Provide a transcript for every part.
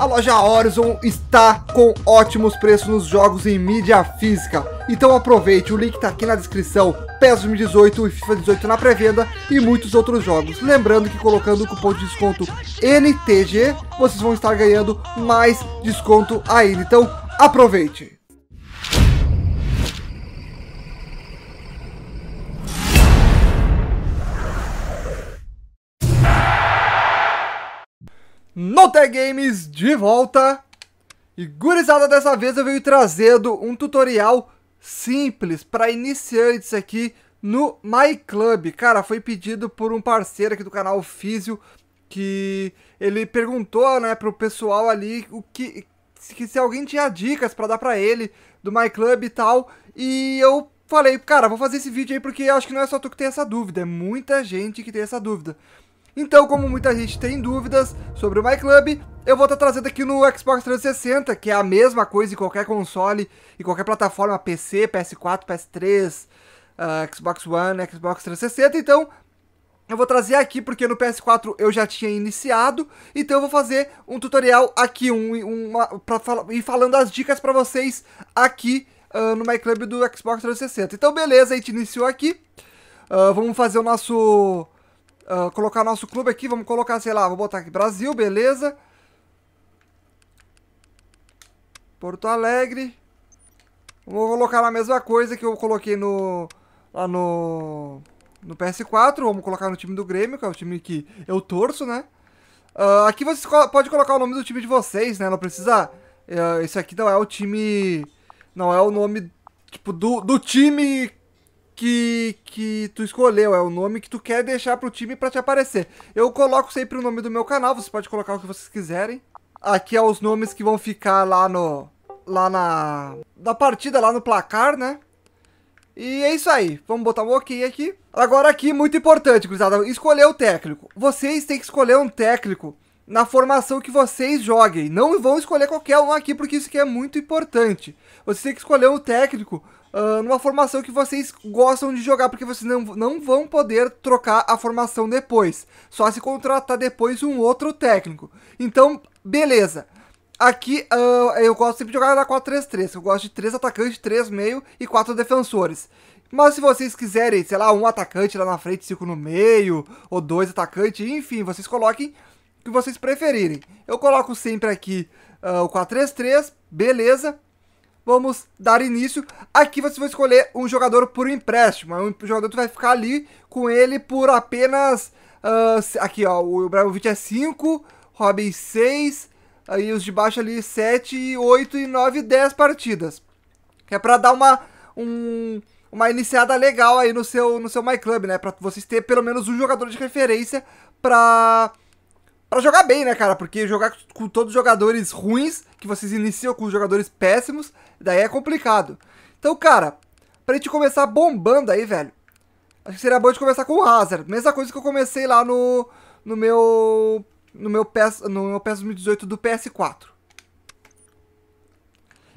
A loja Horizon está com ótimos preços nos jogos em mídia física. Então aproveite, o link está aqui na descrição. PES 2018 e FIFA 18 na pré-venda e muitos outros jogos. Lembrando que colocando o cupom de desconto NTG, vocês vão estar ganhando mais desconto ainda. Então aproveite! Notegames Games de volta! E gurizada, dessa vez eu venho trazendo um tutorial simples para iniciantes aqui no My Club. Cara, foi pedido por um parceiro aqui do canal Físio que ele perguntou, né, pro pessoal ali o que que se alguém tinha dicas para dar para ele do My Club e tal. E eu falei, cara, vou fazer esse vídeo aí porque acho que não é só tu que tem essa dúvida, é muita gente que tem essa dúvida. Então, como muita gente tem dúvidas sobre o MyClub, eu vou estar tá trazendo aqui no Xbox 360, que é a mesma coisa em qualquer console e qualquer plataforma, PC, PS4, PS3, uh, Xbox One, Xbox 360. Então, eu vou trazer aqui porque no PS4 eu já tinha iniciado, então eu vou fazer um tutorial aqui, um, uma, pra, e falando as dicas para vocês aqui uh, no MyClub do Xbox 360. Então beleza, a gente iniciou aqui, uh, vamos fazer o nosso uh, colocar nosso clube aqui, vamos colocar, sei lá, vou botar aqui Brasil, beleza. Porto Alegre. Vou colocar a mesma coisa que eu coloquei no, lá no, no PS4, vamos colocar no time do Grêmio, que é o time que eu torço, né. Uh, aqui vocês pode colocar o nome do time de vocês, né, não precisa... Uh, esse aqui não é o time... Não é o nome, tipo, do, do time que, que tu escolheu, é o nome que tu quer deixar pro time para te aparecer. Eu coloco sempre o nome do meu canal, você pode colocar o que vocês quiserem. Aqui é os nomes que vão ficar lá no lá na da partida, lá no placar, né? E é isso aí. Vamos botar um ok aqui. Agora aqui, muito importante, cruzada Escolher o técnico. Vocês têm que escolher um técnico na formação que vocês joguem. Não vão escolher qualquer um aqui, porque isso aqui é muito importante. Vocês têm que escolher um técnico uh, numa formação que vocês gostam de jogar, porque vocês não, não vão poder trocar a formação depois. Só se contratar depois um outro técnico. Então, beleza. Aqui uh, eu gosto sempre de jogar na 4-3-3. Eu gosto de 3 atacantes, 3 meio e 4 defensores. Mas se vocês quiserem, sei lá, um atacante lá na frente, cinco no meio, ou dois atacantes, enfim, vocês coloquem o que vocês preferirem. Eu coloco sempre aqui uh, o 4-3-3, beleza vamos dar início. Aqui você vai escolher um jogador por empréstimo. Um jogador que vai ficar ali com ele por apenas... Uh, aqui, ó, o Ibrahimovic é 5, Robin 6, aí os de baixo ali 7, 8 e 9, 10 partidas. Que é pra dar uma, um, uma iniciada legal aí no seu, no seu MyClub, né? Pra vocês terem pelo menos um jogador de referência pra para jogar bem, né, cara? Porque jogar com todos os jogadores ruins, que vocês iniciam com os jogadores péssimos, daí é complicado. Então, cara, pra gente começar bombando aí, velho, acho que seria bom de começar com o Hazard. Mesma coisa que eu comecei lá no, no meu no meu PS, no meu PS 2018 do PS4.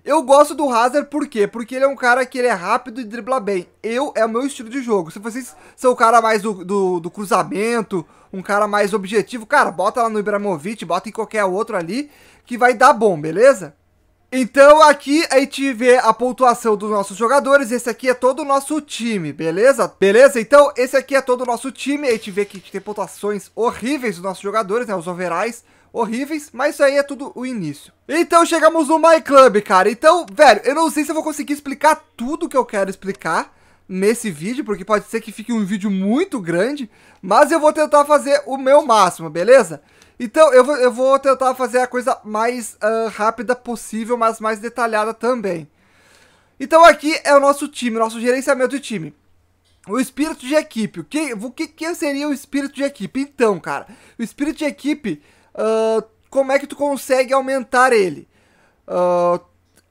Eu gosto do Hazard por quê? Porque ele é um cara que ele é rápido e dribla bem. Eu, é o meu estilo de jogo. Se vocês são o cara mais do, do, do cruzamento, um cara mais objetivo, cara, bota lá no Ibrahimovic, bota em qualquer outro ali, que vai dar bom, beleza? Então aqui a gente vê a pontuação dos nossos jogadores, esse aqui é todo o nosso time, beleza? Beleza? Então esse aqui é todo o nosso time, a gente vê que a gente tem pontuações horríveis dos nossos jogadores, né, os overais, horríveis, mas isso aí é tudo o início. Então chegamos no My Club, cara. Então, velho, eu não sei se eu vou conseguir explicar tudo que eu quero explicar nesse vídeo, porque pode ser que fique um vídeo muito grande, mas eu vou tentar fazer o meu máximo, beleza? Então, eu vou, eu vou tentar fazer a coisa mais uh, rápida possível, mas mais detalhada também. Então aqui é o nosso time, nosso gerenciamento de time. O espírito de equipe. O que, o que, que seria o espírito de equipe? Então, cara, o espírito de equipe uh, como é que tu consegue aumentar ele? Uh,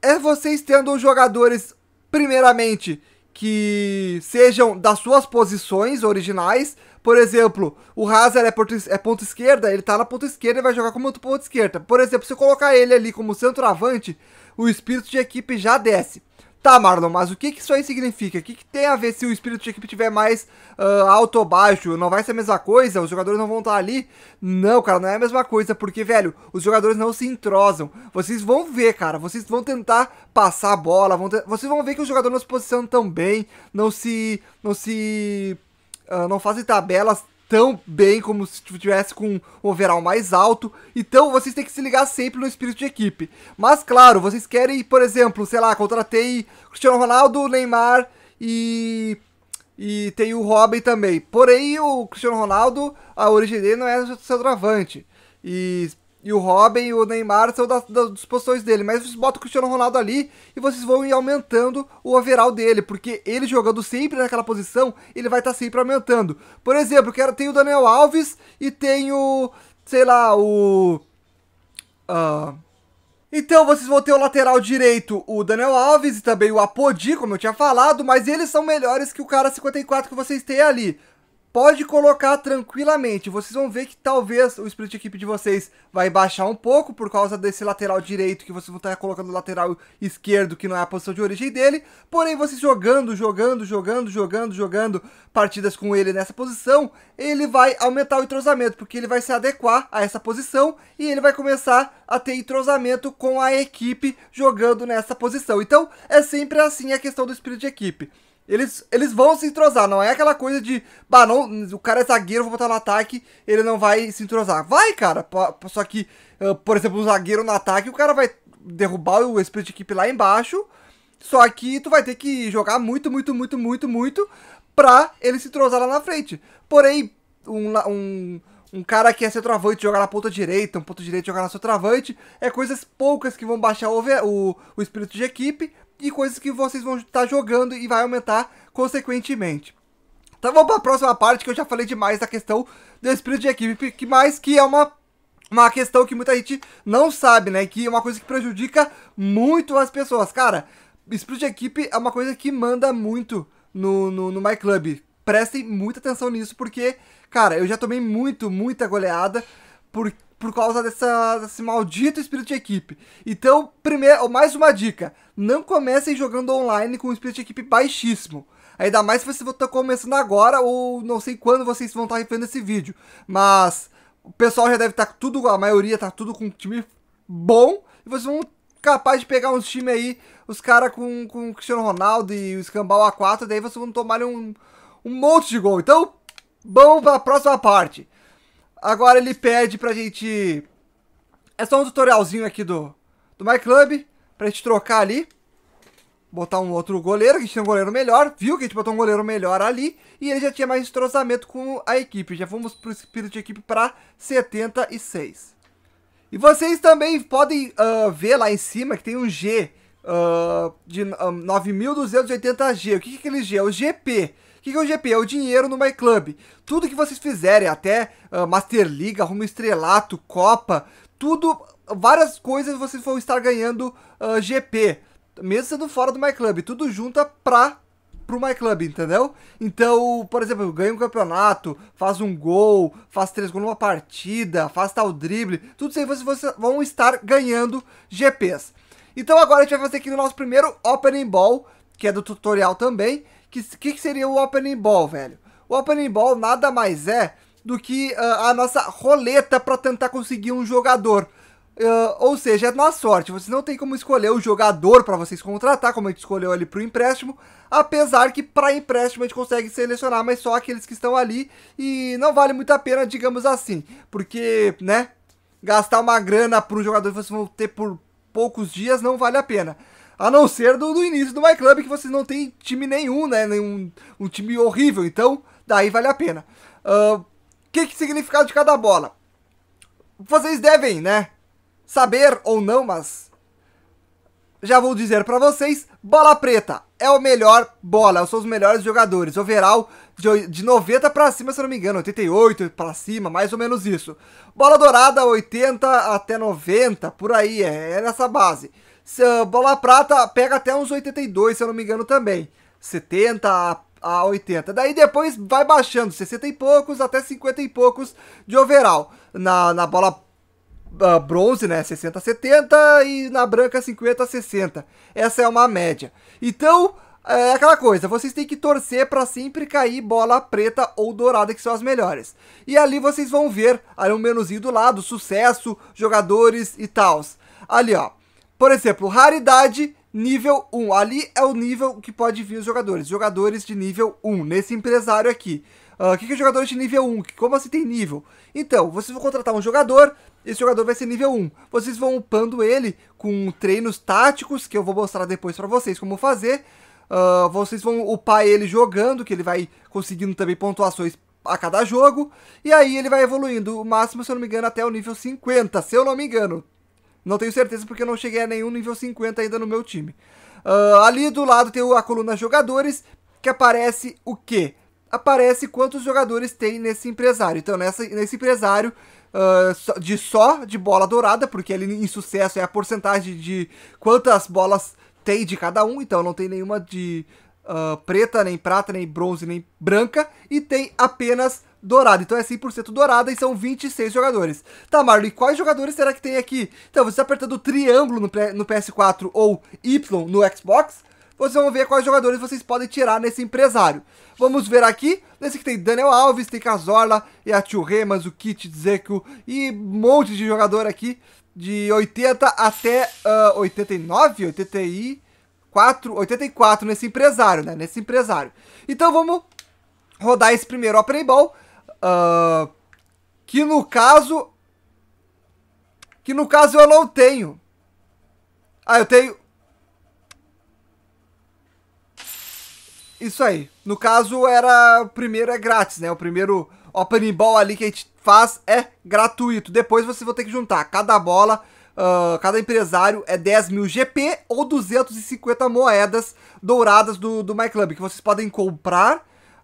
é vocês tendo jogadores, primeiramente, que sejam das suas posições originais. Por exemplo, o Hazard é, ponto, é esquerda, ele tá na ponta esquerda e vai jogar como ponta esquerda. Por exemplo, se eu colocar ele ali como centroavante, o espírito de equipe já desce. Tá, Marlon, mas o que, que isso aí significa? O que, que tem a ver se o espírito de equipe tiver mais uh, alto ou baixo? Não vai ser a mesma coisa? Os jogadores não vão estar tá ali? Não, cara, não é a mesma coisa, porque, velho, os jogadores não se entrosam. Vocês vão ver, cara, vocês vão tentar passar a bola, vão te... vocês vão ver que os jogadores não se posicionam tão bem, não se. não se. Uh, não fazem tabelas tão bem como se tivesse com um overall mais alto. Então vocês têm que se ligar sempre no espírito de equipe. Mas claro, vocês querem, por exemplo, sei lá, contratei Cristiano Ronaldo, Neymar e e tem o Robin também. Porém, o Cristiano Ronaldo, a origem dele não é centroavante. E e o Robin e o Neymar são das, das posições dele. Mas vocês botam o Cristiano Ronaldo ali e vocês vão ir aumentando o overall dele. Porque ele jogando sempre naquela posição, ele vai estar tá sempre aumentando. Por exemplo, quero, tem o Daniel Alves e tem o. sei lá, o. Uh, então vocês vão ter o lateral direito, o Daniel Alves e também o Apodi, como eu tinha falado, mas eles são melhores que o cara 54 que vocês têm ali pode colocar tranquilamente. Vocês vão ver que talvez o split equipe de vocês vai baixar um pouco por causa desse lateral direito que vocês vão estar colocando no lateral esquerdo, que não é a posição de origem dele. Porém, vocês jogando, jogando, jogando, jogando, jogando partidas com ele nessa posição, ele vai aumentar o entrosamento, porque ele vai se adequar a essa posição e ele vai começar a ter entrosamento com a equipe jogando nessa posição. Então, é sempre assim a questão do split de equipe. Eles, eles vão se entrosar, não é aquela coisa de, bah, não, o cara é zagueiro, vou botar no ataque, ele não vai se entrosar. Vai, cara, só que, por exemplo, um zagueiro no ataque, o cara vai derrubar o espírito de equipe lá embaixo, só que tu vai ter que jogar muito, muito, muito, muito, muito pra ele se entrosar lá na frente. Porém, um, um, um cara que é centroavante jogar na ponta direita, um ponto direito jogar na centroavante, é coisas poucas que vão baixar o, o, o espírito de equipe, e coisas que vocês vão estar jogando e vai aumentar consequentemente. Então vamos para a próxima parte que eu já falei demais da questão do espírito de equipe, que mais que é uma uma questão que muita gente não sabe, né? Que é uma coisa que prejudica muito as pessoas. Cara, espírito de equipe é uma coisa que manda muito no, no, no My Club. Prestem muita atenção nisso, porque, cara, eu já tomei muito, muita goleada por, por causa dessa, desse maldito espírito de equipe. Então, primeiro, mais uma dica: não comecem jogando online com um espírito de equipe baixíssimo. Ainda mais se você está começando agora ou não sei quando vocês vão estar tá vendo esse vídeo. Mas o pessoal já deve estar tá tudo, a maioria está tudo com um time bom e vocês vão capaz de pegar uns times aí, os caras com, com o Cristiano Ronaldo e o Escambau A4, daí vocês vão tomar um, um monte de gol. Então, vamos para a próxima parte. Agora ele pede pra gente... É só um tutorialzinho aqui do, do My Club, pra gente trocar ali. Botar um outro goleiro, que a gente tem um goleiro melhor. Viu que a gente botou um goleiro melhor ali. E ele já tinha mais estrosamento com a equipe. Já fomos pro espírito de equipe pra 76. E vocês também podem uh, ver lá em cima que tem um G uh, de ah, um, 9.280G. O que é aquele G? É o GP que, que é o GP? É o dinheiro no My Club. Tudo que vocês fizerem, até uh, Master League, Rumo estrelato, Copa, tudo, várias coisas vocês vão estar ganhando uh, ah, GP. Mesmo sendo fora do My Club, tudo junta é pra pro My Club, entendeu? Então, por exemplo, ganha um campeonato, faz um gol, faz três gols numa partida, faz tal drible, tudo isso aí vocês, vocês vão estar ganhando GPs. Então agora a gente vai fazer aqui no nosso primeiro Opening Ball, que é do tutorial também, que, que seria o opening ball, velho? O opening ball nada mais é do que uh, a nossa roleta para tentar conseguir um jogador. Uh, ou seja, é na sorte, você não tem como escolher o jogador para vocês contratar, como a gente escolheu ali para o empréstimo, apesar que para empréstimo a gente consegue selecionar, mas só aqueles que estão ali e não vale muito a pena, digamos assim, porque, né, gastar uma grana para um jogador que vocês vão ter por poucos dias não vale a pena. A não ser do, do início do My Club, que vocês não tem time nenhum, né? Nenhum, um time horrível. Então, daí vale a pena. O uh, que, que significado de cada bola? Vocês devem, né? Saber ou não, mas já vou dizer para vocês, bola preta é o melhor bola, são os melhores jogadores. Overall de, de 90 para cima, se não me engano, 88 para cima, mais ou menos isso. Bola dourada 80 até 90, por aí, é, é nessa base. Bola prata pega até uns 82, se eu não me engano, também. 70 a, a 80. Daí depois vai baixando, 60 e poucos até 50 e poucos de overall. Na, na bola uh, bronze, né, 60 a 70 e na branca 50 a 60. Essa é uma média. Então, é aquela coisa, vocês têm que torcer para sempre cair bola preta ou dourada, que são as melhores. E ali vocês vão ver, ali um menuzinho do lado, sucesso, jogadores e tals. Ali, ó. Por exemplo, raridade nível 1. Ali é o nível que pode vir os jogadores. Jogadores de nível 1, nesse empresário aqui. Ah, o uh, que, que é jogadores de nível 1? Como assim tem nível? Então, vocês vão contratar um jogador, esse jogador vai ser nível 1. Vocês vão upando ele com treinos táticos, que eu vou mostrar depois para vocês como fazer. Uh, vocês vão upar ele jogando, que ele vai conseguindo também pontuações a cada jogo. E aí ele vai evoluindo, o máximo, se eu não me engano, até o nível 50, se eu não me engano. Não tenho certeza porque eu não cheguei a nenhum nível 50 ainda no meu time. Uh, ali do lado tem a coluna jogadores, que aparece o quê? Aparece quantos jogadores tem nesse empresário. Então, nessa, nesse empresário, uh, de só de bola dourada, porque ali em sucesso é a porcentagem de quantas bolas tem de cada um. Então, não tem nenhuma de uh, preta, nem prata, nem bronze, nem branca. E tem apenas dourada. Então é 100% dourada e são 26 jogadores. Tá, Marlon, e quais jogadores será que tem aqui? Então, você tá apertando o triângulo no, no PS4 ou Y no Xbox, vocês vão ver quais jogadores vocês podem tirar nesse empresário. Vamos ver aqui, nesse que tem Daniel Alves, tem Cazorla, e a Tio Remas, o Kit Zeku e um monte de jogador aqui, de 80 até uh, 89, 84, 84 nesse empresário, né, nesse empresário. Então vamos rodar esse primeiro Open Ball Uh, que no caso. Que no caso eu não tenho. Ah, eu tenho. Isso aí. No caso era. O primeiro é grátis, né? O primeiro opening ball ali que a gente faz é gratuito. Depois você vai ter que juntar cada bola. Uh, cada empresário é 10 mil GP ou 250 moedas douradas do, do MyClub, que vocês podem comprar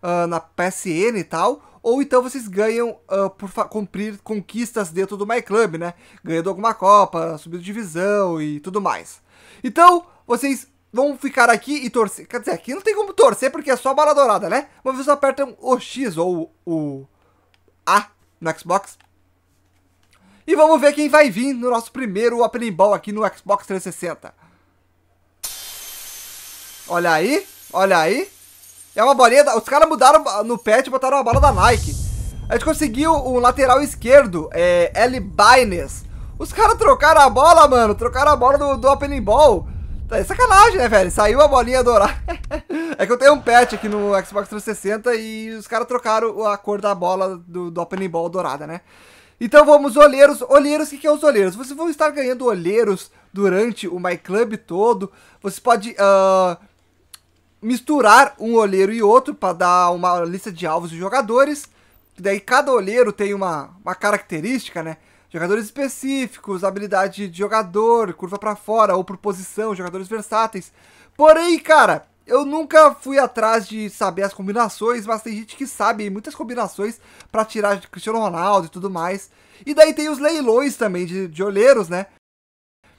uh, na PSN e tal, ou então vocês ganham uh, por cumprir conquistas dentro do My Club, né? Ganhando alguma Copa, subindo divisão e tudo mais. Então, vocês vão ficar aqui e torcer. Quer dizer, aqui não tem como torcer porque é só bola dourada, né? Mas vocês apertam o X ou o A no Xbox. E vamos ver quem vai vir no nosso primeiro opening Ball aqui no Xbox 360. Olha aí, olha aí. É uma bolinha, da... os caras mudaram no patch e botaram uma bola da Nike. A gente conseguiu um lateral esquerdo, é, L. Baines. Os caras trocaram a bola, mano, trocaram a bola do, do Opening Ball. Tá, é sacanagem, né, velho? Saiu a bolinha dourada. é que eu tenho um patch aqui no Xbox 360 e os caras trocaram a cor da bola do, do Opening Ball dourada, né? Então vamos, olheiros. Olheiros, o que, que é os olheiros? Vocês vão estar ganhando olheiros durante o My Club todo. Você pode... Uh, misturar um olheiro e outro para dar uma lista de alvos de jogadores. Daí cada olheiro tem uma, uma característica, né? Jogadores específicos, habilidade de jogador, curva para fora ou por posição, jogadores versáteis. Porém, cara, eu nunca fui atrás de saber as combinações, mas tem gente que sabe muitas combinações para tirar de Cristiano Ronaldo e tudo mais. E daí tem os leilões também de, de olheiros, né?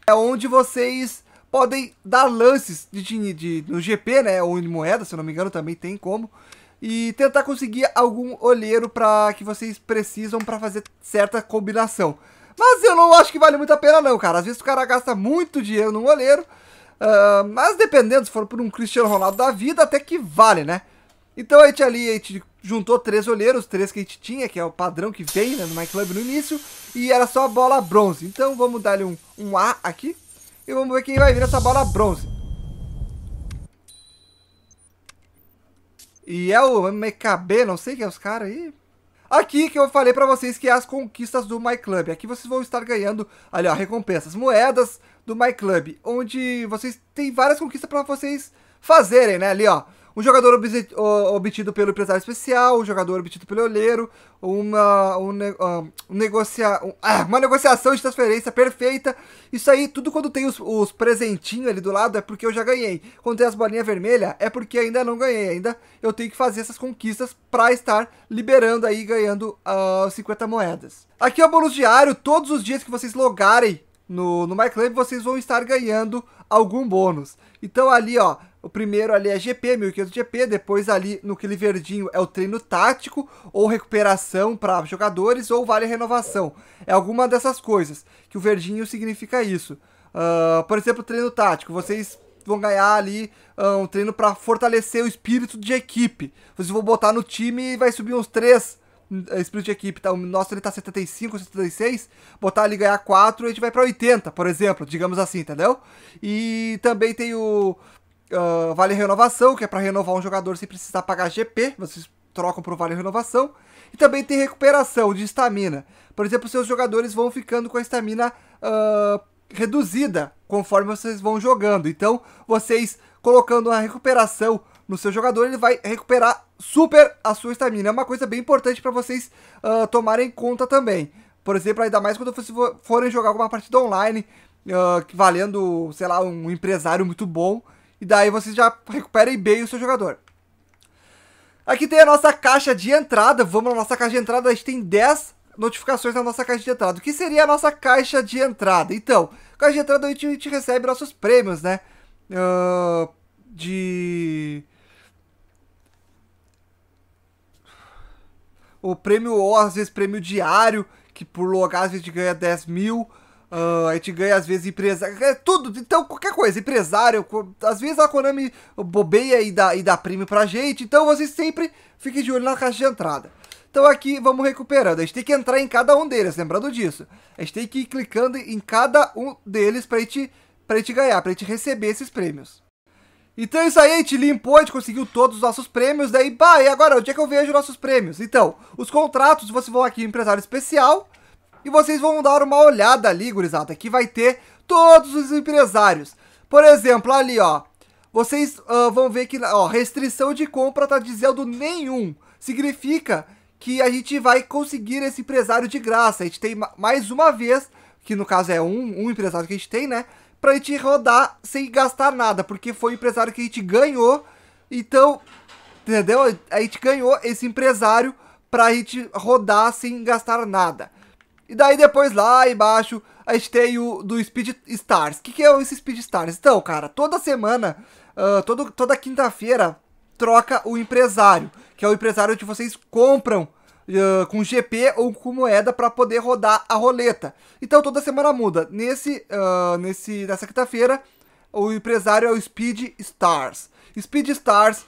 É onde vocês podem dar lances de, de, de, no GP, né? Ou em moeda, se eu não me engano, também tem como. E tentar conseguir algum olheiro para que vocês precisam para fazer certa combinação. Mas eu não acho que vale muito a pena não, cara. Às vezes o cara gasta muito dinheiro num olheiro. Uh, mas dependendo, se for por um Cristiano Ronaldo da vida, até que vale, né? Então a gente ali, a gente juntou três olheiros, três que a gente tinha, que é o padrão que vem né, no MyClub no início. E era só a bola bronze. Então vamos dar-lhe um, um A aqui. E vamos ver quem vai vir essa bola bronze. E é o MKB, não sei quem é os caras aí. Aqui que eu falei para vocês que é as conquistas do My Club. Aqui vocês vão estar ganhando, ali ó, recompensas, moedas do My Club. Onde vocês têm várias conquistas para vocês fazerem, né? Ali ó, um jogador obtido pelo empresário especial, um jogador obtido pelo olheiro, uma, um, um, ah, um negocia, um, ah, uma negociação de transferência perfeita. Isso aí, tudo quando tem os, os presentinhos ali do lado é porque eu já ganhei. Quando tem as bolinhas vermelhas é porque ainda não ganhei. Ainda eu tenho que fazer essas conquistas para estar liberando aí, ganhando uh, ah, 50 moedas. Aqui é o bônus diário, todos os dias que vocês logarem no, no MyClub, vocês vão estar ganhando algum bônus. Então ali, ó, o primeiro ali é GP, 1500 GP, depois ali no aquele verdinho é o treino tático ou recuperação para jogadores ou vale renovação. É alguma dessas coisas, que o verdinho significa isso. Uh, por exemplo, treino tático, vocês vão ganhar ali uh, um treino para fortalecer o espírito de equipe. Vocês vão botar no time e vai subir uns 3 eh, espírito de equipe, tá? O nosso ele tá 75, 76, botar ali ganhar 4, a gente vai para 80, por exemplo, digamos assim, entendeu? E também tem o uh, Vale Renovação, que é para renovar um jogador sem precisar pagar GP, vocês trocam por Vale Renovação. E também tem recuperação de estamina. Por exemplo, seus jogadores vão ficando com a estamina uh, reduzida conforme vocês vão jogando. Então, vocês colocando a recuperação no seu jogador, ele vai recuperar super a sua estamina. É uma coisa bem importante para vocês uh, tomarem conta também. Por exemplo, ainda mais quando vocês forem jogar alguma partida online, uh, valendo, sei lá, um empresário muito bom, e daí vocês já recuperem bem o seu jogador. Aqui tem a nossa caixa de entrada. Vamos na nossa caixa de entrada. A gente tem 10 notificações na nossa caixa de entrada. O que seria a nossa caixa de entrada? Então, caixa de entrada a gente, a gente recebe nossos prêmios, né? Uh, de... O prêmio, ou às vezes prêmio diário, que por logar às vezes a gente ganha 10 mil. Uh, a gente ganha, às vezes, empresário. É tudo, então, qualquer coisa, empresário. Às vezes a Konami bobeia e dá, e dá prêmio pra gente. Então vocês sempre fiquem de olho na caixa de entrada. Então aqui vamos recuperando. A gente tem que entrar em cada um deles, lembrando disso. A gente tem que ir clicando em cada um deles pra gente, pra gente ganhar, pra gente receber esses prêmios. Então é isso aí, a gente limpou, a gente conseguiu todos os nossos prêmios. Daí, pá, e agora, onde é que eu vejo nossos prêmios? Então, os contratos, vocês vão aqui em empresário especial. E vocês vão dar uma olhada ali, gurizada, que vai ter todos os empresários. Por exemplo, ali, ó. Vocês uh, vão ver que, ó, restrição de compra tá dizendo nenhum. Significa que a gente vai conseguir esse empresário de graça. A gente tem mais uma vez, que no caso é um, um empresário que a gente tem, né? Pra gente rodar sem gastar nada, porque foi o empresário que a gente ganhou. Então, entendeu? A gente ganhou esse empresário pra gente rodar sem gastar nada. E daí depois lá embaixo a gente tem o do Speed Stars. O que, que, é esse Speed Stars? Então, cara, toda semana, uh, todo, toda quinta-feira, troca o empresário. Que é o empresário que vocês compram uh, com GP ou com moeda para poder rodar a roleta. Então toda semana muda. Nesse, uh, nesse, nessa quinta-feira, o empresário é o Speed Stars. Speed Stars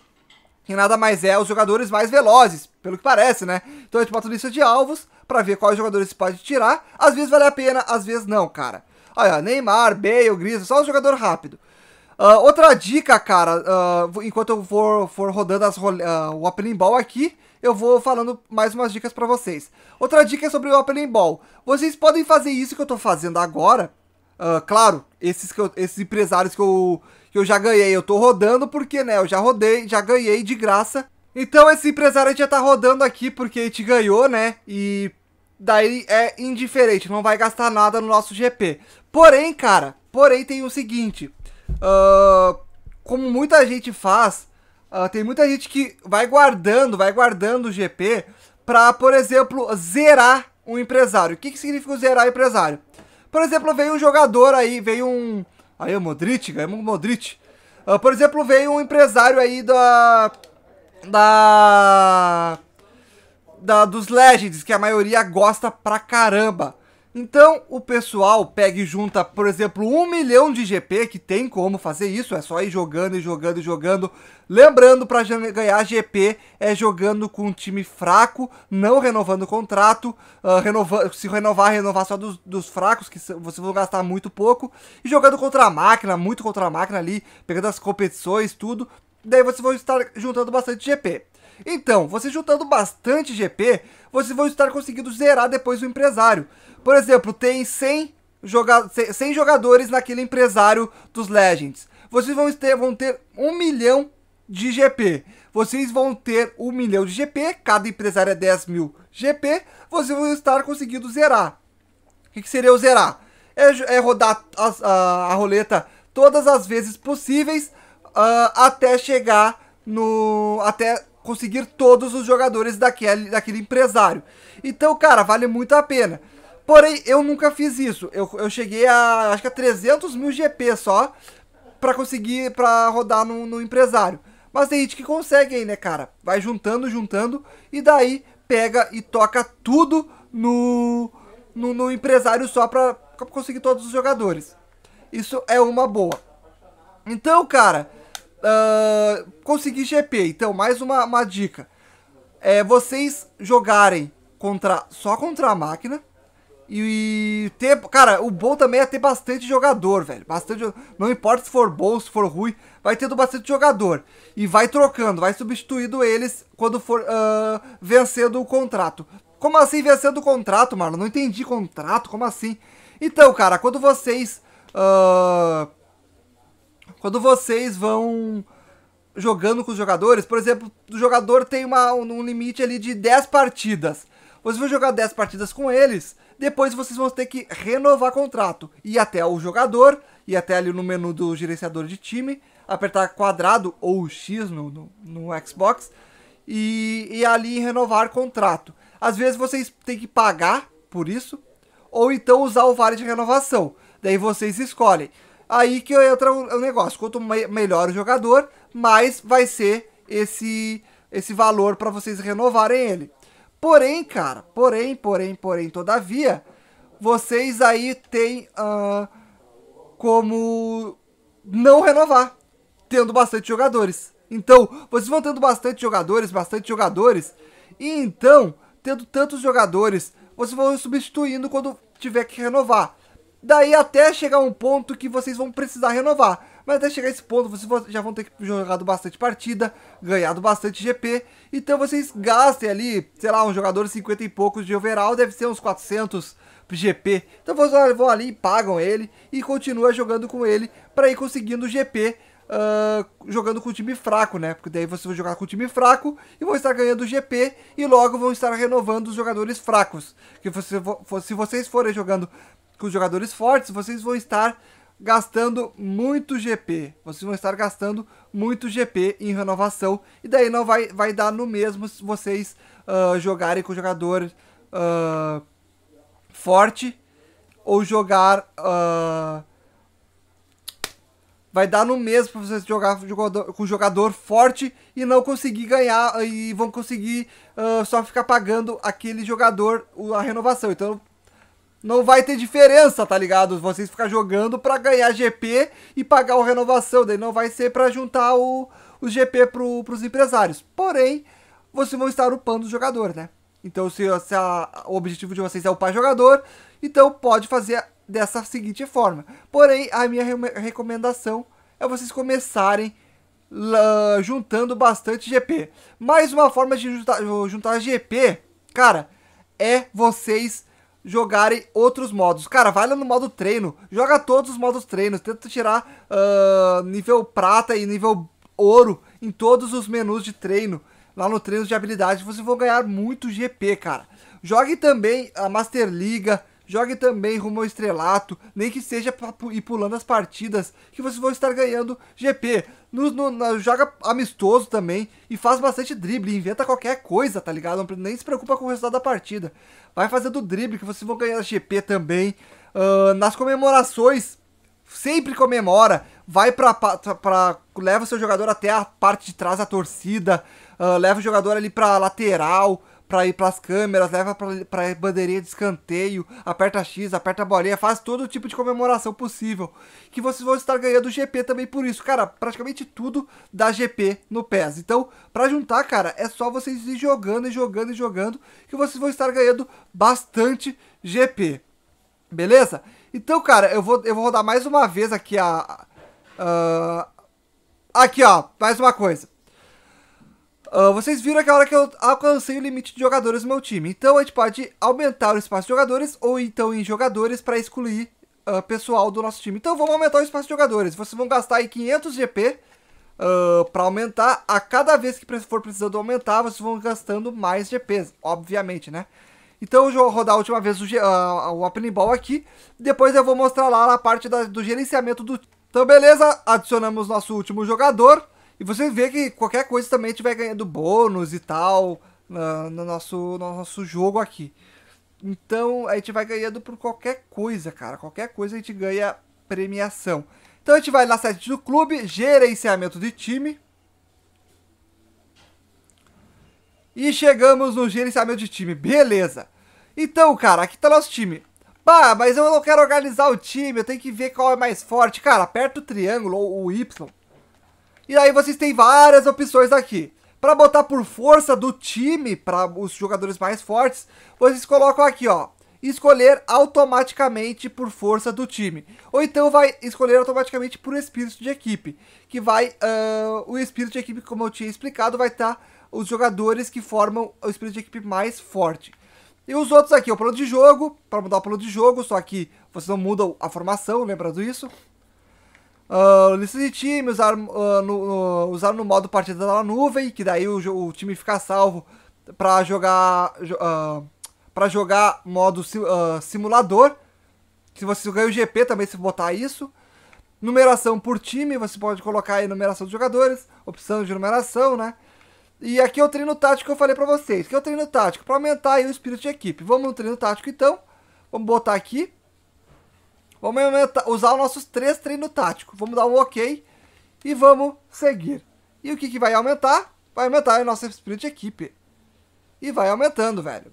que nada mais é os jogadores mais velozes, pelo que parece, né? Então a gente bota lista de alvos, para ver quais jogadores você pode tirar. Às vezes vale a pena, às vezes não, cara. Olha, Neymar, Bale, Griezmann, só um jogador rápido. Uh, outra dica, cara, uh, enquanto eu for, for rodando as, uh, o Apple Ball aqui, eu vou falando mais umas dicas para vocês. Outra dica é sobre o Apple Ball. Vocês podem fazer isso que eu tô fazendo agora. claro, esses, eu, esses empresários que eu, que eu já ganhei, eu tô rodando porque, né, eu já rodei, já ganhei de graça. Então esse empresário já tá rodando aqui porque te ganhou, né? E daí é indiferente, não vai gastar nada no nosso GP. Porém, cara, porém tem o seguinte, uh, como muita gente faz, uh, tem muita gente que vai guardando, vai guardando o GP para, por exemplo, zerar um empresário. O que, que significa zerar um empresário? Por exemplo, veio um jogador aí, veio um... Aí, o é Modric, ganhamos o Modric. Uh, por exemplo, veio um empresário aí da... Da da, dos Legends, que a maioria gosta pra caramba. Então o pessoal pega e junta, por exemplo, um milhão de GP, que tem como fazer isso, é só ir jogando e jogando e jogando. Lembrando, para ganhar GP é jogando com um time fraco, não renovando o contrato, uh, renova, se renovar, renovar só dos, dos fracos, que você vai gastar muito pouco, e jogando contra a máquina, muito contra a máquina ali, pegando as competições, tudo. Daí você vai estar juntando bastante GP. Então, você juntando bastante GP, vocês vão estar conseguindo zerar depois o empresário. Por exemplo, tem 100, joga 100 jogadores naquele empresário dos Legends. Vocês vão ter, vão ter 1 milhão de GP. Vocês vão ter 1 milhão de GP, cada empresário é 10 mil GP. Vocês vão estar conseguindo zerar. O que, que seria o zerar? É, é rodar a, a, a, roleta todas as vezes possíveis uh, até chegar no... até conseguir todos os jogadores daquele, daquele empresário. Então, cara, vale muito a pena. Porém, eu nunca fiz isso. Eu, eu cheguei a, acho que a 300 mil GP só para conseguir, para rodar no, no empresário. Mas tem gente que consegue aí, né, cara? Vai juntando, juntando e daí pega e toca tudo no, no, no empresário só pra conseguir todos os jogadores. Isso é uma boa. Então, cara, uh, ah, conseguir GP. Então, mais uma, uma dica. É vocês jogarem contra só contra a máquina. E, e ter. Cara, o bom também é ter bastante jogador, velho. Bastante. Não importa se for bom, se for ruim, vai tendo bastante jogador. E vai trocando, vai substituindo eles quando for uh, vencendo o contrato. Como assim vencendo o contrato, mano? Não entendi contrato, como assim? Então, cara, quando vocês. Uh, quando vocês vão jogando com os jogadores, por exemplo, o jogador tem uma, um limite ali de 10 partidas. Vocês vão jogar 10 partidas com eles, depois vocês vão ter que renovar contrato. Ir até o jogador, ir até ali no menu do gerenciador de time, apertar quadrado ou X no, no, no Xbox e, e ali renovar contrato. Às vezes vocês têm que pagar por isso, ou então usar o vale de renovação. Daí vocês escolhem Aí que entra o, o negócio. Quanto me melhor o jogador, mais vai ser esse, esse valor para vocês renovarem ele. Porém, cara, porém, porém, porém, todavia, vocês aí têm uh, como não renovar, tendo bastante jogadores. Então, vocês vão tendo bastante jogadores, bastante jogadores, e então, tendo tantos jogadores, vocês vão substituindo quando tiver que renovar. Daí até chegar um ponto que vocês vão precisar renovar. Mas até chegar esse ponto, vocês já vão ter que jogado bastante partida, ganhado bastante GP. Então vocês gastem ali, sei lá, um jogador 50 e poucos de overall, deve ser uns 400 GP. Então vocês vão ali, pagam ele e continua jogando com ele para ir conseguindo GP. Uh, ah, jogando com o time fraco, né? Porque daí vocês vão jogar com o time fraco e vão estar ganhando GP e logo vão estar renovando os jogadores fracos. Que você, se vocês forem jogando com os jogadores fortes, vocês vão estar gastando muito GP. Vocês vão estar gastando muito GP em renovação. E daí não vai, vai dar no mesmo se vocês uh, jogarem com jogador uh, forte ou jogar. Uh, vai dar no mesmo para vocês jogar com jogador forte e não conseguir ganhar e vão conseguir uh, só ficar pagando aquele jogador a renovação. Então não vai ter diferença, tá ligado? Vocês ficar jogando para ganhar GP e pagar o renovação, daí não vai ser para juntar o, o GP pro, pros empresários. Porém, vocês vão estar upando o jogador, né? Então, se, se a, o objetivo de vocês é upar jogador, então pode fazer dessa seguinte forma. Porém, a minha re recomendação é vocês começarem uh, juntando bastante GP. Mais uma forma de juntar, juntar GP, cara, é vocês jogarem outros modos. Cara, vai lá no modo treino, joga todos os modos treinos, tenta tirar uh, nível prata e nível ouro em todos os menus de treino. Lá no treino de habilidade, você vai ganhar muito GP, cara. Jogue também a Master Liga, Jogue também rumo ao estrelato, nem que seja para ir pulando as partidas, que vocês vão estar ganhando GP. No, no, no, joga amistoso também e faz bastante drible, inventa qualquer coisa, tá ligado? Não, nem se preocupa com o resultado da partida. Vai fazendo drible que vocês vão ganhar GP também. Uh, nas comemorações, sempre comemora, vai pra, pra, pra, leva o seu jogador até a parte de trás da torcida, uh, leva o jogador ali pra lateral, para ir para as câmeras, leva para bandeirinha de escanteio, aperta X, aperta a bolinha, faz todo tipo de comemoração possível. Que vocês vão estar ganhando GP também por isso. Cara, praticamente tudo dá GP no PES. Então, para juntar, cara, é só vocês ir jogando e jogando e jogando que vocês vão estar ganhando bastante GP. Beleza? Então, cara, eu vou, eu vou rodar mais uma vez aqui a... a, a aqui, ó, mais uma coisa. Uh, vocês viram que a hora que eu alcancei o limite de jogadores no meu time. Então a gente pode aumentar o espaço de jogadores ou então em jogadores para excluir uh, pessoal do nosso time. Então vamos aumentar o espaço de jogadores. Vocês vão gastar aí 500 GP uh, para aumentar. A cada vez que for precisando aumentar, vocês vão gastando mais GPs, obviamente, né? Então eu vou rodar a última vez o, uh, o Opening Ball aqui. Depois eu vou mostrar lá a parte da, do gerenciamento do... Então beleza, adicionamos nosso último jogador. E você vê que qualquer coisa também tiver ganhando bônus e tal no, no nosso, no nosso jogo aqui. Então a gente vai ganhando por qualquer coisa, cara. Qualquer coisa a gente ganha premiação. Então a gente vai lá site do clube, gerenciamento de time. E chegamos no gerenciamento de time. Beleza. Então, cara, aqui tá nosso time. Pá, mas eu não quero organizar o time, eu tenho que ver qual é mais forte. Cara, aperta o triângulo ou o Y e aí vocês têm várias opções aqui. Para botar por força do time, para os jogadores mais fortes, vocês colocam aqui, ó. Escolher automaticamente por força do time. Ou então vai escolher automaticamente por espírito de equipe. Que vai... Uh, o espírito de equipe, como eu tinha explicado, vai estar... Tá os jogadores que formam o espírito de equipe mais forte. E os outros aqui, o plano de jogo, para mudar o plano de jogo, só que vocês não mudam a formação, lembrando isso. Uh, lista de time, usar, uh, ah, no, uh, usar no modo partida na nuvem, que daí o, o time fica salvo para jogar uh, ah, para jogar modo simulador. Se você ganha o GP também se botar isso. Numeração por time, você pode colocar aí numeração dos jogadores, opção de numeração, né? E aqui é o treino tático que eu falei para vocês. Que é o treino tático para aumentar aí o espírito de equipe. Vamos no treino tático então. Vamos botar aqui. Vamos usar os nossos três treinos táticos. Vamos dar um OK e vamos seguir. E o que, que vai aumentar? Vai aumentar o nosso Spirit equipe. E vai aumentando, velho.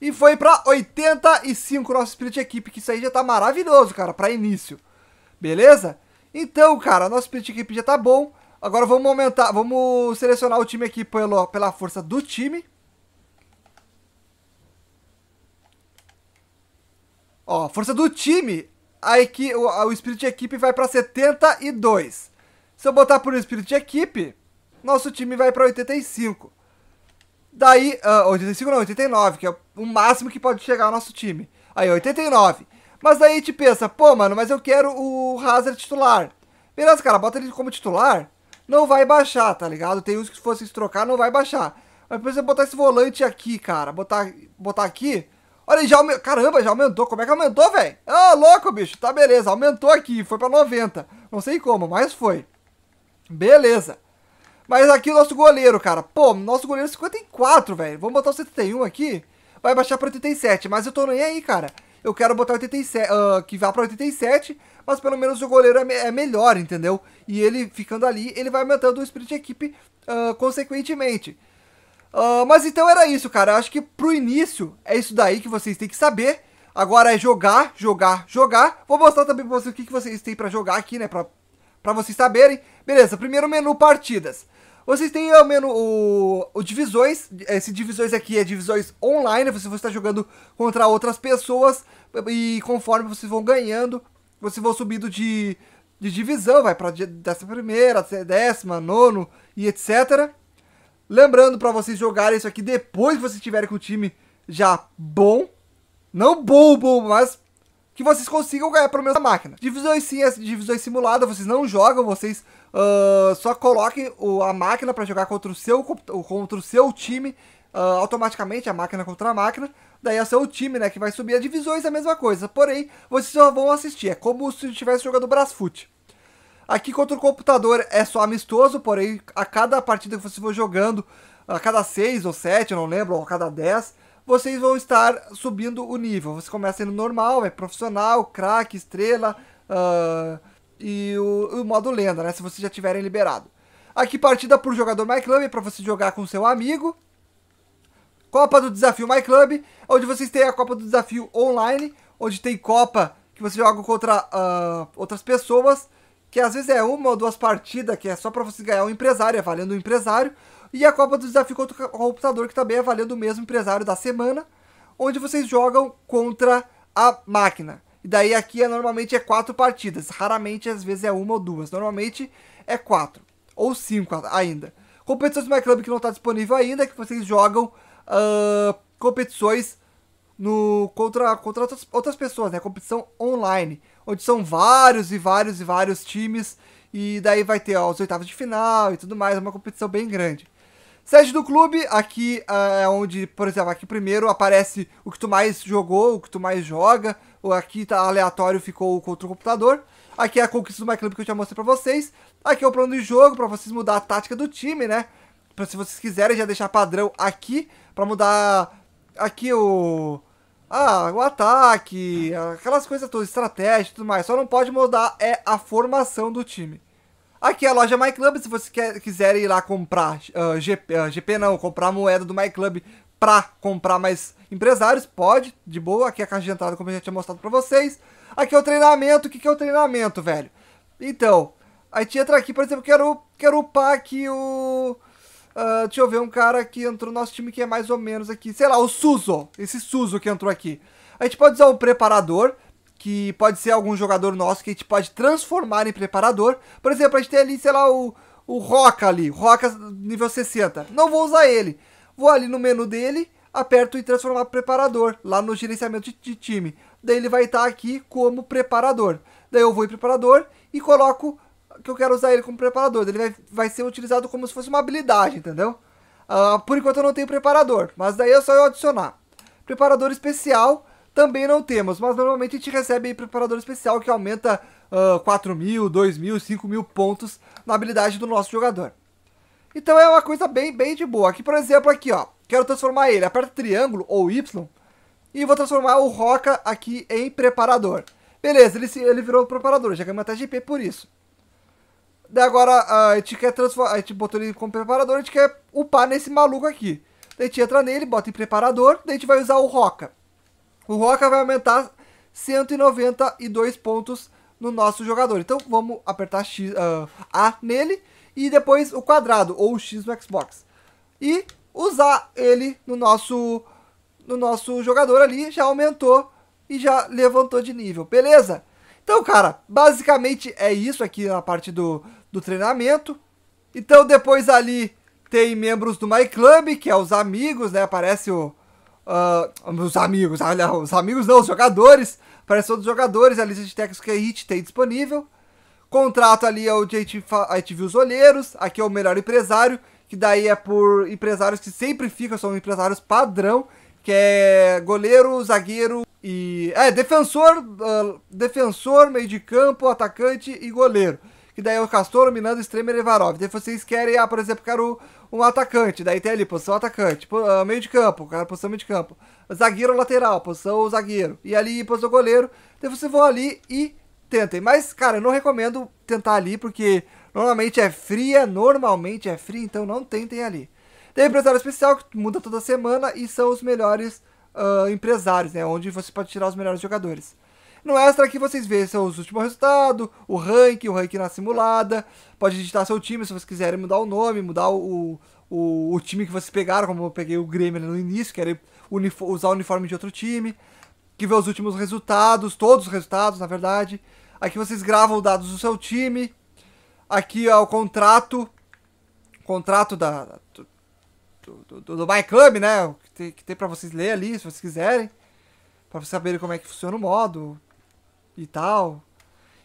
E foi pra 85 nosso Spirit equipe, que isso aí já tá maravilhoso, cara, pra início. Beleza? Então, cara, nosso Spirit equipe já tá bom. Agora vamos aumentar, vamos selecionar o time aqui pela força do time. Ó, força do time, a equipe o, o espírito de equipe vai para 72. Se eu botar por Spirit espírito de equipe, nosso time vai para 85. Daí, uh, ah, 85 não, 89, que é o máximo que pode chegar ao nosso time. Aí, 89. Mas daí a gente pensa, pô, mano, mas eu quero o Hazard titular. Beleza, cara, bota ele como titular, não vai baixar, tá ligado? Tem uns que se fosse trocar, não vai baixar. Mas precisa botar esse volante aqui, cara. Botar, botar aqui, Olha aí, já aumentou. Caramba, já aumentou. Como é que aumentou, velho? Ah, louco, bicho. Tá, beleza. Aumentou aqui. Foi pra 90. Não sei como, mas foi. Beleza. Mas aqui o nosso goleiro, cara. Pô, nosso goleiro é 54, velho. Vamos botar o 71 aqui. Vai baixar pra 87. Mas eu tô nem aí, cara. Eu quero botar 87, uh, ah, que vá pra 87. Mas pelo menos o goleiro é, me é, melhor, entendeu? E ele ficando ali, ele vai aumentando o espírito de equipe uh, consequentemente. Uh, mas então era isso, cara. Acho que pro início é isso daí que vocês têm que saber. Agora é jogar, jogar, jogar. Vou mostrar também pra vocês o que, que vocês têm pra jogar aqui, né? Pra, pra vocês saberem. Beleza, primeiro menu partidas. Vocês têm ah, o menu, o, o divisões. Esse divisões aqui é divisões online. Você vai estar tá jogando contra outras pessoas. E conforme vocês vão ganhando, vocês vão subindo de, de divisão. Vai pra décima primeira, décima, nono e etc. Lembrando para vocês jogarem isso aqui depois que vocês tiverem com o time já bom. Não bom, bom, mas que vocês consigam ganhar pelo menos a máquina. Divisões sim, divisões simulada, vocês não jogam, vocês uh, só coloquem o, a máquina para jogar contra o seu, contra o seu time. Uh, automaticamente a máquina contra a máquina, daí é o seu time, né, que vai subir as divisões, é a mesma coisa, porém, vocês só vão assistir, é como se estivesse jogando Brasfoot. Aqui contra o computador é só amistoso, porém a cada partida que você for jogando, a cada 6 ou 7, não lembro, ou a cada 10, vocês vão estar subindo o nível. Você começa no normal, é profissional, craque, estrela uh, e o, o, modo lenda, né? Se vocês já tiverem liberado. Aqui partida por jogador MyClub, Club, para você jogar com seu amigo. Copa do Desafio MyClub, Club, onde vocês têm a Copa do Desafio Online, onde tem Copa que você joga contra uh, outras pessoas que às vezes é uma ou duas partidas, que é só para você ganhar um empresário, é valendo o um empresário, e a Copa do Desafio contra o Computador, que também é valendo o mesmo empresário da semana, onde vocês jogam contra a máquina. E daí aqui é, normalmente é quatro partidas, raramente às vezes é uma ou duas, normalmente é quatro, ou cinco ainda. Competições do MyClub que não está disponível ainda, que vocês jogam uh, competições no, contra, contra outras, outras pessoas, né? Competição online onde são vários e vários e vários times, e daí vai ter ó, oitavos de final e tudo mais, é uma competição bem grande. Sede do clube, aqui eh, é onde, por exemplo, aqui primeiro aparece o que tu mais jogou, o que tu mais joga, ou aqui tá aleatório, ficou contra o computador. Aqui é a conquista do MyClub que eu já mostrei pra vocês. Aqui é o plano de jogo, pra vocês mudar a tática do time, né? Pra, se vocês quiserem já deixar padrão aqui, pra mudar aqui o ah, o ataque, aquelas coisas todas, estratégia e tudo mais. Só não pode mudar é a formação do time. Aqui é a loja MyClub, se você quer, quiser ir lá comprar uh, ah, GP, uh, ah, GP não, comprar moeda do MyClub para comprar mais empresários, pode, de boa. Aqui é a caixa de entrada, como eu já tinha mostrado para vocês. Aqui é o treinamento, o que, que é o treinamento, velho? Então, a gente entra aqui, por exemplo, quero, quero upar aqui o ah, deixa eu ver, um cara que entrou no nosso time que é mais ou menos aqui. Sei lá, o Suzo. Esse Suzo que entrou aqui. A gente pode usar o preparador, que pode ser algum jogador nosso que a gente pode transformar em preparador. Por exemplo, a gente tem ali, sei lá, o, o Roca ali. Roca nível 60. Não vou usar ele. Vou ali no menu dele, aperto em transformar preparador, lá no gerenciamento de, de time. Daí ele vai estar tá aqui como preparador. Daí eu vou em preparador e coloco que eu quero usar ele como preparador. Ele vai, vai ser utilizado como se fosse uma habilidade, entendeu? Uh, por enquanto eu não tenho preparador, mas daí é só eu adicionar. Preparador especial também não temos, mas normalmente a gente recebe preparador especial que aumenta uh, ah, 4 mil, 2 mil, 5 mil pontos na habilidade do nosso jogador. Então é uma coisa bem, bem de boa. Aqui, por exemplo, aqui, ó. Quero transformar ele. Aperta triângulo ou Y e vou transformar o Roca aqui em preparador. Beleza, ele, se, ele virou preparador, já ganhou uma GP por isso. Daí agora a gente quer transformar. A gente botou ele como preparador, a gente quer upar nesse maluco aqui. Daí a gente entra nele, bota em preparador, daí a gente vai usar o Roca. O Roca vai aumentar 192 pontos no nosso jogador. Então vamos apertar X, uh, A nele e depois o quadrado ou o X no Xbox. E usar ele no nosso, no nosso jogador ali, já aumentou e já levantou de nível, beleza? Então, cara, basicamente é isso aqui na parte do, do treinamento. Então depois ali tem membros do My Club, que é os amigos, né? Aparece o. Uh, os amigos, olha, os amigos não, os jogadores. Aparece todos os jogadores, a lista de técnicos que a HIT tem disponível. Contrato ali é onde a gente, a gente viu os olheiros. Aqui é o melhor empresário, que daí é por empresários que sempre ficam, são empresários padrão, que é goleiro, zagueiro e. É, defensor, uh, defensor, meio de campo, atacante e goleiro que daí é o Castor, o Minando, o Stremer e Varov. Daí vocês querem, ah, por exemplo, quero um atacante. Daí tem ali, posição atacante, ah, meio de campo, cara, posição meio de campo. Zagueiro lateral, posição zagueiro. E ali, posição goleiro. Daí você vão ali e tentem. Mas, cara, eu não recomendo tentar ali, porque normalmente é fria, normalmente é fria, então não tentem ali. Tem empresário especial que muda toda semana e são os melhores uh, empresários, né? Onde você pode tirar os melhores jogadores. No extra aqui vocês vê seus últimos resultados, o rank, o rank na simulada. Pode digitar seu time se vocês quiserem mudar o nome, mudar o, o, o time que vocês pegaram, como eu peguei o Grêmio no início, querem usar o uniforme de outro time. Que vê os últimos resultados, todos os resultados, na verdade. Aqui vocês gravam dados do seu time. Aqui ó, o contrato. Contrato da, do, do, do Club, né? Que tem, que tem pra vocês ler ali, se vocês quiserem. Pra vocês saberem como é que funciona o modo e tal.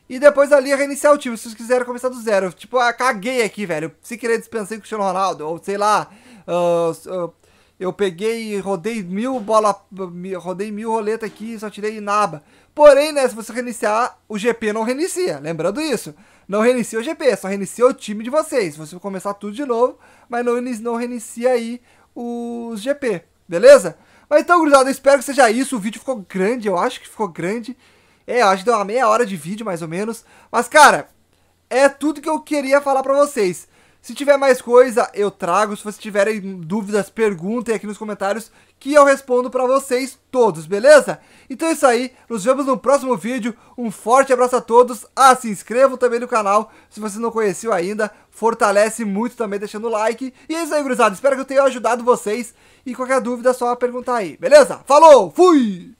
E depois ali reiniciar o time, se vocês quiserem começar do zero. Tipo, ah, caguei aqui, velho. Se querer dispensei com o Cristiano Ronaldo, ou sei lá. Uh, uh, eu peguei rodei mil bola. Rodei mil roleta aqui só tirei naba. Porém, né, se você reiniciar, o GP não reinicia. Lembrando isso. Não reinicia o GP, só reinicia o time de vocês. Você vai começar tudo de novo, mas não, não reinicia aí os GP, beleza? Mas então, gurizada, eu espero que seja isso. O vídeo ficou grande, eu acho que ficou grande. É, acho que deu uma meia hora de vídeo, mais ou menos. Mas, cara, é tudo que eu queria falar pra vocês. Se tiver mais coisa, eu trago. Se vocês tiverem dúvidas, perguntem aqui nos comentários que eu respondo pra vocês todos, beleza? Então é isso aí. Nos vemos no próximo vídeo. Um forte abraço a todos. Ah, se inscrevam também no canal se você não conheceu ainda. Fortalece muito também deixando o like. E é isso aí, gurizada. Espero que eu tenha ajudado vocês. E qualquer dúvida é só perguntar aí, beleza? Falou, fui!